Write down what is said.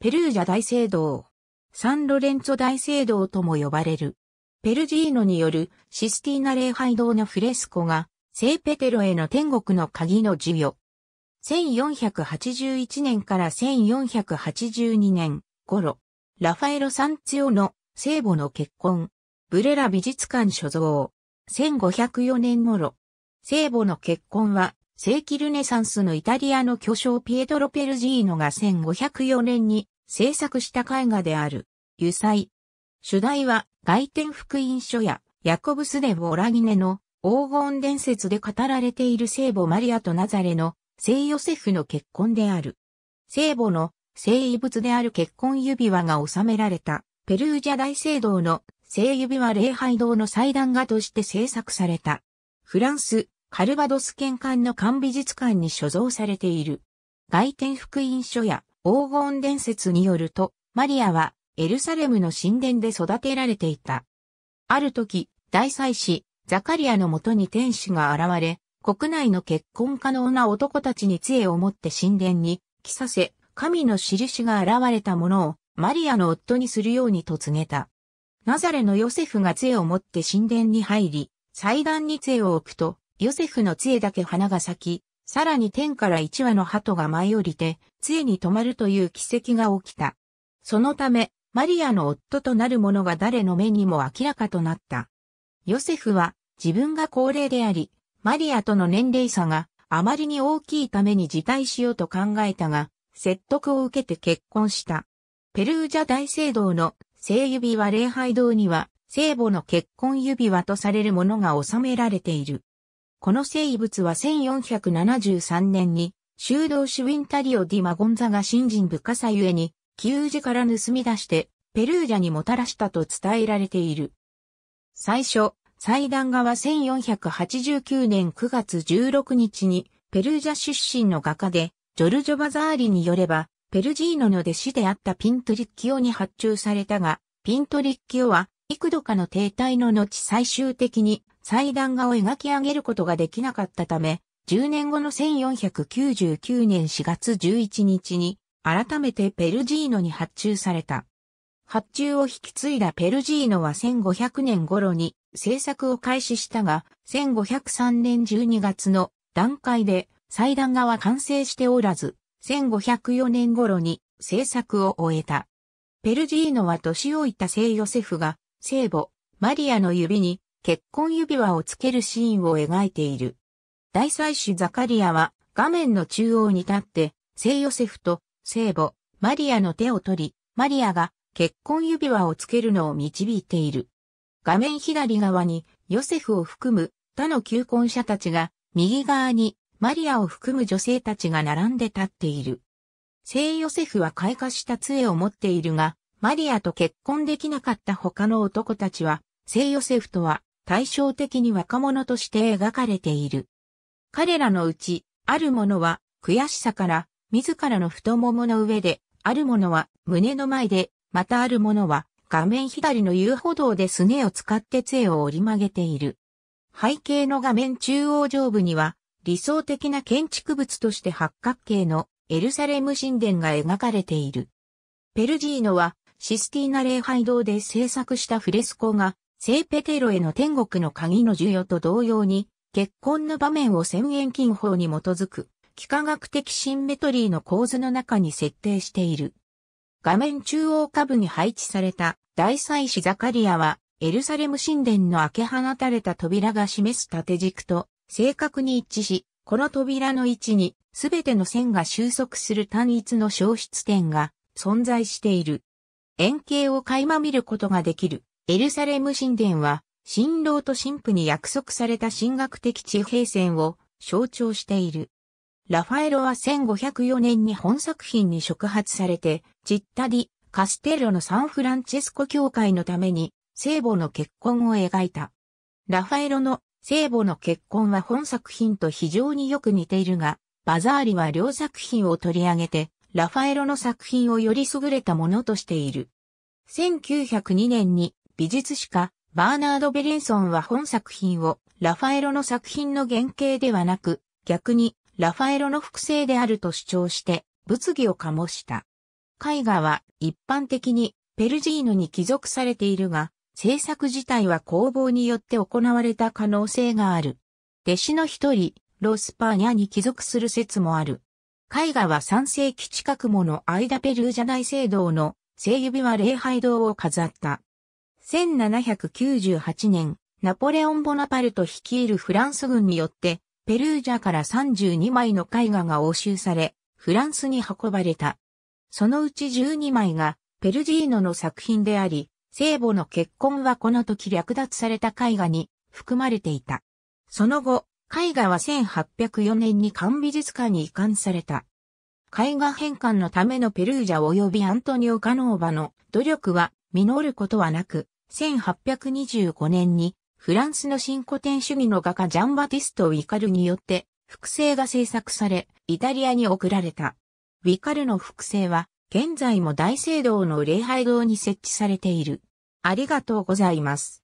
ペルージャ大聖堂、サンロレンツォ大聖堂とも呼ばれる。ペルジーノによるシスティーナ礼拝堂のフレスコが、聖ペテロへの天国の鍵の授与。1481年から1482年頃、ラファエロ・サンツィオの聖母の結婚、ブレラ美術館所蔵、1504年頃、聖母の結婚は、聖キルネサンスのイタリアの巨匠ピエトロ・ペルジーノが1504年に制作した絵画である、油彩。主題は、外天福音書や、ヤコブスでオラギネの黄金伝説で語られている聖母マリアとナザレの聖ヨセフの結婚である。聖母の聖遺物である結婚指輪が収められた、ペルージャ大聖堂の聖指輪礼拝堂の祭壇画として制作された。フランス、カルバドス県館の館美術館に所蔵されている。外天福音書や黄金伝説によると、マリアはエルサレムの神殿で育てられていた。ある時、大祭司、ザカリアのもとに天使が現れ、国内の結婚可能な男たちに杖を持って神殿に来させ、神の印が現れたものをマリアの夫にするようにと告げた。ナザレのヨセフが杖を持って神殿に入り、祭壇に杖を置くと、ヨセフの杖だけ花が咲き、さらに天から一羽の鳩が舞い降りて、杖に止まるという奇跡が起きた。そのため、マリアの夫となる者が誰の目にも明らかとなった。ヨセフは自分が高齢であり、マリアとの年齢差があまりに大きいために辞退しようと考えたが、説得を受けて結婚した。ペルージャ大聖堂の聖指輪礼拝堂には、聖母の結婚指輪とされるものが収められている。この生物は1473年に修道士ウィンタリオ・ディ・マゴンザが新人深さゆえに、旧寺から盗み出して、ペルージャにもたらしたと伝えられている。最初、祭壇画は1489年9月16日に、ペルージャ出身の画家で、ジョルジョ・バザーリによれば、ペルジーノの弟子であったピントリッキオに発注されたが、ピントリッキオは、幾度かの停滞の後最終的に祭壇画を描き上げることができなかったため、10年後の1499年4月11日に、改めてペルジーノに発注された。発注を引き継いだペルジーノは1500年頃に制作を開始したが、1503年12月の段階で祭壇画は完成しておらず、1504年頃に制作を終えた。ペルジーノは年老いた聖ヨセフが聖母、マリアの指に結婚指輪をつけるシーンを描いている。大祭司ザカリアは画面の中央に立って、聖ヨセフと聖母、マリアの手を取り、マリアが結婚指輪をつけるのを導いている。画面左側にヨセフを含む他の求婚者たちが、右側にマリアを含む女性たちが並んで立っている。聖ヨセフは開花した杖を持っているが、マリアと結婚できなかった他の男たちは、聖ヨセフとは対照的に若者として描かれている。彼らのうち、ある者は悔しさから自らの太ももの上で、ある者は胸の前で、またある者は画面左の遊歩道ですねを使って杖を折り曲げている。背景の画面中央上部には理想的な建築物として八角形のエルサレム神殿が描かれている。ペルジーノはシスティーナ礼拝堂で制作したフレスコが聖ペテロへの天国の鍵の授与と同様に、結婚の場面を宣言金法に基づく、幾何学的シンメトリーの構図の中に設定している。画面中央下部に配置された大祭司ザカリアは、エルサレム神殿の開け放たれた扉が示す縦軸と正確に一致し、この扉の位置にすべての線が収束する単一の消失点が存在している。円形を垣間見ることができるエルサレム神殿は、新郎と神父に約束された神学的地平線を象徴している。ラファエロは1504年に本作品に触発されて、ジッタディ、カステロのサンフランチェスコ教会のために、聖母の結婚を描いた。ラファエロの聖母の結婚は本作品と非常によく似ているが、バザーリは両作品を取り上げて、ラファエロの作品をより優れたものとしている。1902年に美術史家、バーナード・ベレンソンは本作品をラファエロの作品の原型ではなく、逆にラファエロの複製であると主張して物議を醸した。絵画は一般的にペルジーノに帰属されているが、制作自体は工房によって行われた可能性がある。弟子の一人、ロスパーニャに帰属する説もある。絵画は3世紀近くもの間ペルージャ大聖堂の聖指輪礼拝堂を飾った。1798年、ナポレオン・ボナパルト率いるフランス軍によって、ペルージャから32枚の絵画が押収され、フランスに運ばれた。そのうち12枚が、ペルジーノの作品であり、聖母の結婚はこの時略奪された絵画に含まれていた。その後、絵画は1804年に漢美術館に移管された。絵画返還のためのペルージャ及びアントニオ・カノーバの努力は実ることはなく、1825年にフランスの新古典主義の画家ジャンバティスト・ウィカルによって複製が制作され、イタリアに送られた。ウィカルの複製は現在も大聖堂の礼拝堂に設置されている。ありがとうございます。